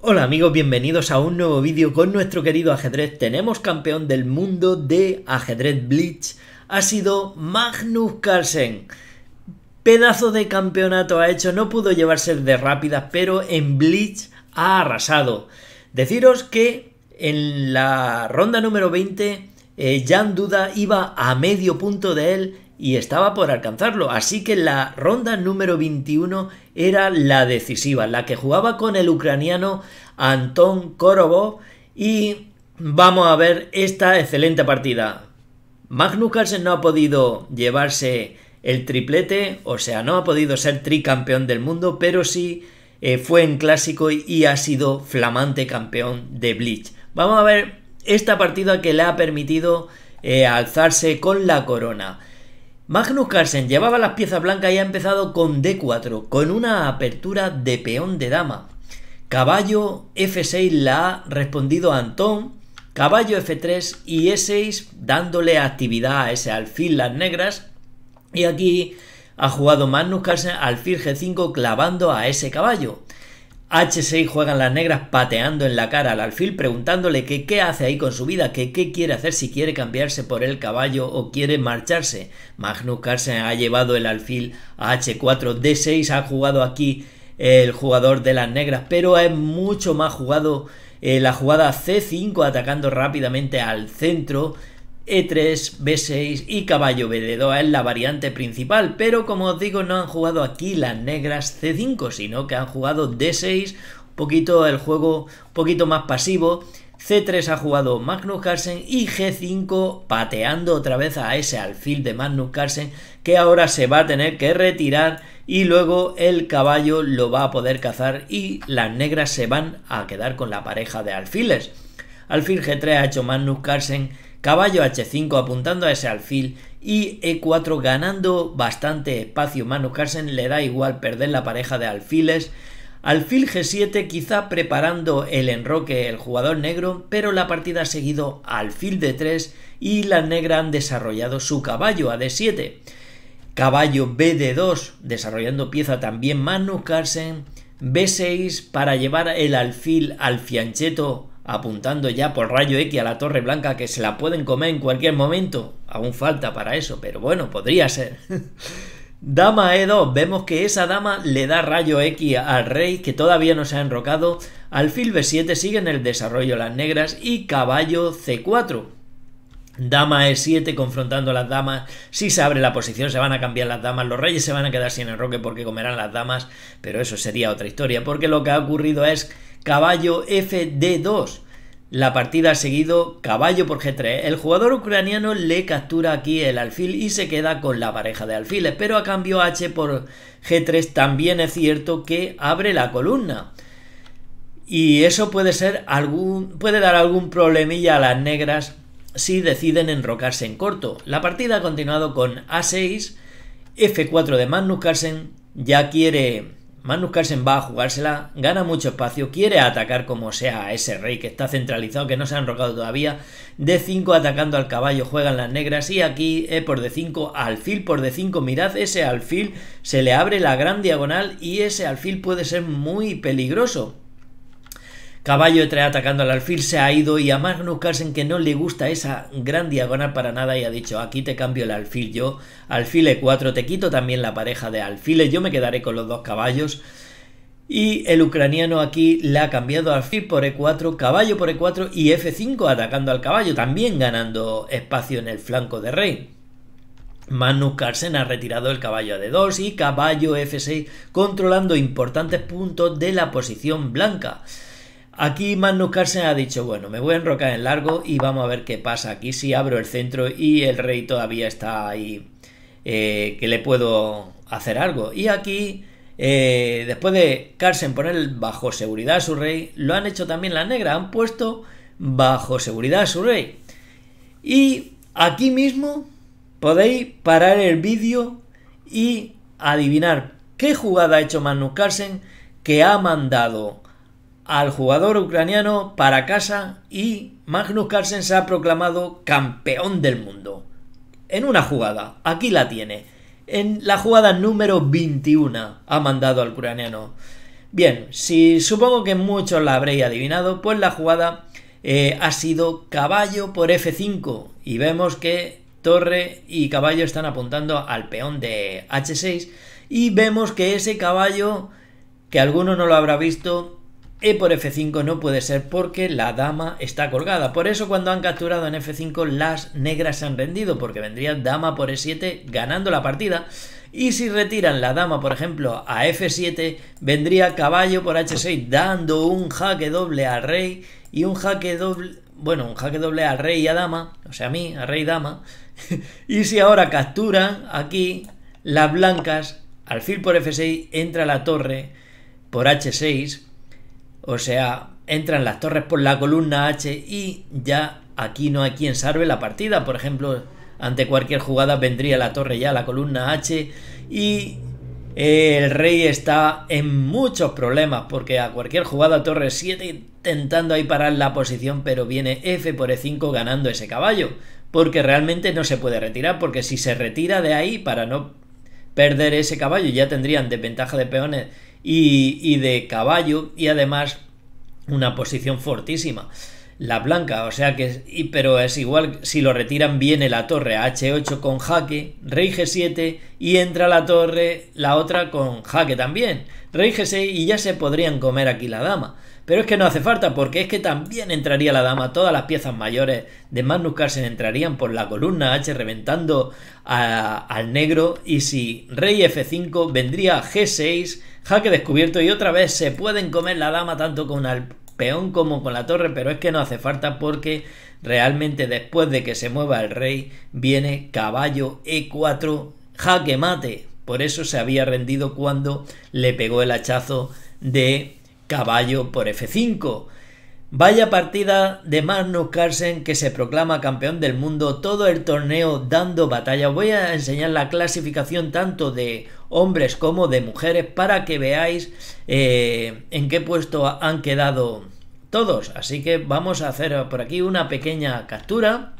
Hola amigos, bienvenidos a un nuevo vídeo con nuestro querido ajedrez. Tenemos campeón del mundo de ajedrez Blitz. Ha sido Magnus Carlsen. Pedazo de campeonato ha hecho, no pudo llevarse de rápida, pero en Blitz ha arrasado. Deciros que en la ronda número 20 eh, Jan Duda iba a medio punto de él y estaba por alcanzarlo. Así que la ronda número 21 era la decisiva, la que jugaba con el ucraniano Anton Korobov y vamos a ver esta excelente partida. Magnus Carlsen no ha podido llevarse el triplete, o sea, no ha podido ser tricampeón del mundo, pero sí eh, fue en clásico y ha sido flamante campeón de Bleach. Vamos a ver esta partida que le ha permitido eh, alzarse con la corona. Magnus Carlsen llevaba las piezas blancas y ha empezado con D4, con una apertura de peón de dama. Caballo F6 la ha respondido Antón, caballo F3 y E6 dándole actividad a ese alfil las negras. Y aquí ha jugado Magnus Carlsen alfil G5 clavando a ese caballo. H6 juegan las negras pateando en la cara al alfil, preguntándole que qué hace ahí con su vida, que qué quiere hacer si quiere cambiarse por el caballo o quiere marcharse. Magnus Carlsen ha llevado el alfil a H4, D6 ha jugado aquí el jugador de las negras, pero es mucho más jugado eh, la jugada C5 atacando rápidamente al centro e3, B6 y caballo b 2 es la variante principal, pero como os digo no han jugado aquí las negras C5, sino que han jugado D6, ...un poquito el juego ...un poquito más pasivo, C3 ha jugado Magnus Carlsen y G5 pateando otra vez a ese alfil de Magnus Carlsen que ahora se va a tener que retirar y luego el caballo lo va a poder cazar y las negras se van a quedar con la pareja de alfiles. Alfil G3 ha hecho Magnus Carlsen Caballo H5 apuntando a ese alfil y E4 ganando bastante espacio. Manu Carsen le da igual perder la pareja de alfiles. Alfil G7 quizá preparando el enroque el jugador negro, pero la partida ha seguido alfil D3 y la negra han desarrollado su caballo a D7. Caballo BD2 desarrollando pieza también Manu B6 para llevar el alfil al fiancheto apuntando ya por rayo X a la Torre Blanca que se la pueden comer en cualquier momento. Aún falta para eso, pero bueno, podría ser. dama E2, vemos que esa dama le da rayo X al rey que todavía no se ha enrocado. Alfil B7 sigue en el desarrollo las negras y caballo C4. Dama E7 confrontando a las damas. Si se abre la posición, se van a cambiar las damas. Los reyes se van a quedar sin enroque porque comerán las damas. Pero eso sería otra historia. Porque lo que ha ocurrido es caballo fd2. La partida ha seguido caballo por g3. El jugador ucraniano le captura aquí el alfil y se queda con la pareja de alfiles, pero a cambio h por g3 también es cierto que abre la columna. Y eso puede ser algún puede dar algún problemilla a las negras si deciden enrocarse en corto. La partida ha continuado con a6, f4 de Magnus Carlsen ya quiere Magnus Carlsen va a jugársela, gana mucho espacio, quiere atacar como sea a ese rey que está centralizado, que no se han enrocado todavía. d 5 atacando al caballo juegan las negras y aquí E por D5, alfil por D5. Mirad ese alfil, se le abre la gran diagonal y ese alfil puede ser muy peligroso. Caballo E3 atacando al alfil, se ha ido y a Magnus Carlsen que no le gusta esa gran diagonal para nada y ha dicho aquí te cambio el alfil yo, alfil e4, te quito también la pareja de alfiles, yo me quedaré con los dos caballos. Y el ucraniano aquí le ha cambiado alfil por e4, caballo por e4 y f5 atacando al caballo, también ganando espacio en el flanco de rey. Magnus Carlsen ha retirado el caballo de d2 y caballo f6 controlando importantes puntos de la posición blanca. Aquí Magnus Carlsen ha dicho, bueno, me voy a enrocar en largo y vamos a ver qué pasa aquí si abro el centro y el rey todavía está ahí, eh, que le puedo hacer algo. Y aquí, eh, después de Carlsen poner bajo seguridad a su rey, lo han hecho también la negra, han puesto bajo seguridad a su rey. Y aquí mismo podéis parar el vídeo y adivinar qué jugada ha hecho Magnus Carlsen que ha mandado al jugador ucraniano para casa y Magnus Carlsen se ha proclamado campeón del mundo. En una jugada, aquí la tiene. En la jugada número 21 ha mandado al ucraniano. Bien, si supongo que muchos la habréis adivinado, pues la jugada eh, ha sido caballo por F5 y vemos que torre y caballo están apuntando al peón de H6 y vemos que ese caballo, que alguno no lo habrá visto, e por F5 no puede ser porque la dama está colgada. Por eso cuando han capturado en F5 las negras se han rendido porque vendría dama por E7 ganando la partida. Y si retiran la dama, por ejemplo, a F7, vendría caballo por H6 dando un jaque doble al rey y un jaque doble... Bueno, un jaque doble al rey y a dama, o sea, a mí, a rey y dama. y si ahora capturan aquí las blancas, alfil por F6, entra la torre por H6 o sea, entran las torres por la columna H y ya aquí no hay quien salve la partida. Por ejemplo, ante cualquier jugada vendría la torre ya a la columna H y el rey está en muchos problemas porque a cualquier jugada torre 7 intentando ahí parar la posición pero viene F por E5 ganando ese caballo porque realmente no se puede retirar porque si se retira de ahí para no perder ese caballo, ya tendrían desventaja de peones y, y de caballo y además una posición fortísima la blanca, o sea que, pero es igual, si lo retiran viene la torre a h8 con jaque, rey g7 y entra la torre, la otra con jaque también, rey g6 y ya se podrían comer aquí la dama. Pero es que no hace falta, porque es que también entraría la dama. Todas las piezas mayores de Magnus Carlsen entrarían por la columna H, reventando al negro. Y si rey F5, vendría G6, jaque descubierto. Y otra vez se pueden comer la dama tanto con el peón como con la torre. Pero es que no hace falta, porque realmente después de que se mueva el rey, viene caballo E4, jaque mate. Por eso se había rendido cuando le pegó el hachazo de caballo por F5. Vaya partida de Magnus Carlsen que se proclama campeón del mundo todo el torneo dando batalla. Voy a enseñar la clasificación tanto de hombres como de mujeres para que veáis eh, en qué puesto han quedado todos. Así que vamos a hacer por aquí una pequeña captura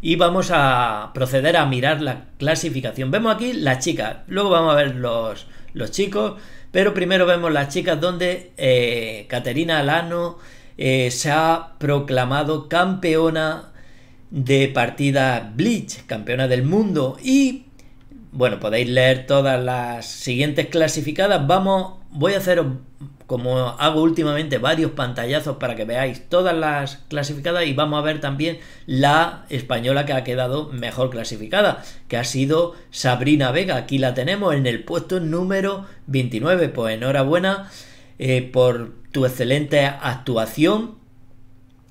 y vamos a proceder a mirar la clasificación. Vemos aquí las chicas, luego vamos a ver los, los chicos, pero primero vemos las chicas donde eh, Caterina Alano eh, se ha proclamado campeona de partida Bleach, campeona del mundo y bueno, podéis leer todas las siguientes clasificadas. Vamos, voy a haceros como hago últimamente varios pantallazos para que veáis todas las clasificadas y vamos a ver también la española que ha quedado mejor clasificada, que ha sido Sabrina Vega. Aquí la tenemos en el puesto número 29. Pues enhorabuena eh, por tu excelente actuación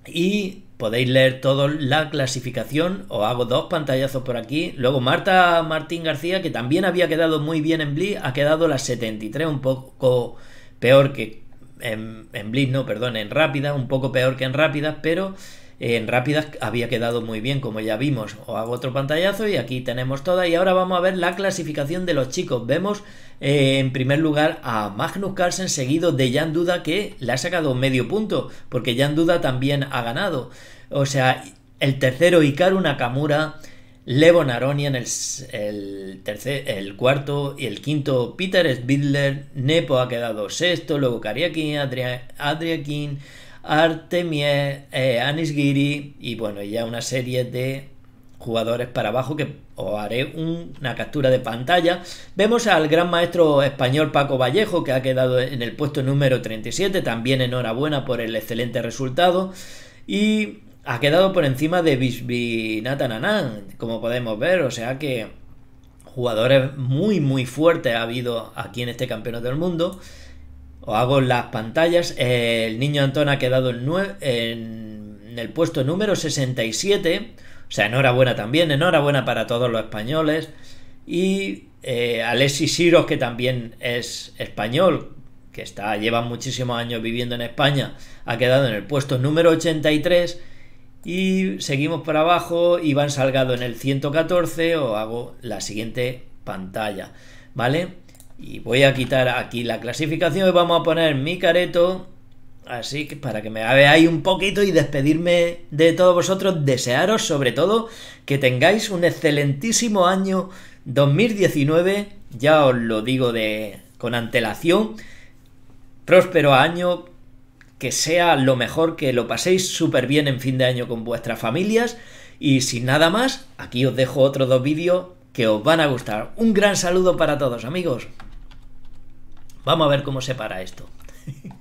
y podéis leer toda la clasificación. Os hago dos pantallazos por aquí. Luego Marta Martín García, que también había quedado muy bien en Bli ha quedado la 73, un poco peor que en, Blitz, no, perdón, en Rápida, un poco peor que en rápidas, pero eh, en rápidas había quedado muy bien, como ya vimos. Os hago otro pantallazo y aquí tenemos toda. Y ahora vamos a ver la clasificación de los chicos. Vemos eh, en primer lugar a Magnus Carlsen, seguido de Jan Duda, que le ha sacado medio punto, porque Jan Duda también ha ganado. O sea, el tercero Ikaru Nakamura. Levon Naroni en el, cuarto y el quinto, Peter Svidler, Nepo ha quedado sexto, luego Kariakin, Adriakin, Artemiev, eh, Anisgiri y bueno, ya una serie de jugadores para abajo que os haré una captura de pantalla. Vemos al gran maestro español Paco Vallejo que ha quedado en el puesto número 37, también enhorabuena por el excelente resultado y ha quedado por encima de Bisbee como podemos ver, o sea que jugadores muy muy fuertes ha habido aquí en este campeonato del mundo. Os hago las pantallas. El niño Antón ha quedado en, el puesto número 67. O sea, enhorabuena también, enhorabuena para todos los españoles. Y eh, Alexis Siros, que también es español, que está, lleva muchísimos años viviendo en España, ha quedado en el puesto número 83 y seguimos para abajo, van Salgado en el 114 o hago la siguiente pantalla, ¿vale? Y voy a quitar aquí la clasificación y vamos a poner mi careto, así que para que me veáis un poquito y despedirme de todos vosotros, desearos sobre todo que tengáis un excelentísimo año 2019, ya os lo digo de con antelación, próspero año, que sea lo mejor, que lo paséis súper bien en fin de año con vuestras familias. Y sin nada más, aquí os dejo otros dos vídeos que os van a gustar. Un gran saludo para todos, amigos. Vamos a ver cómo se para esto.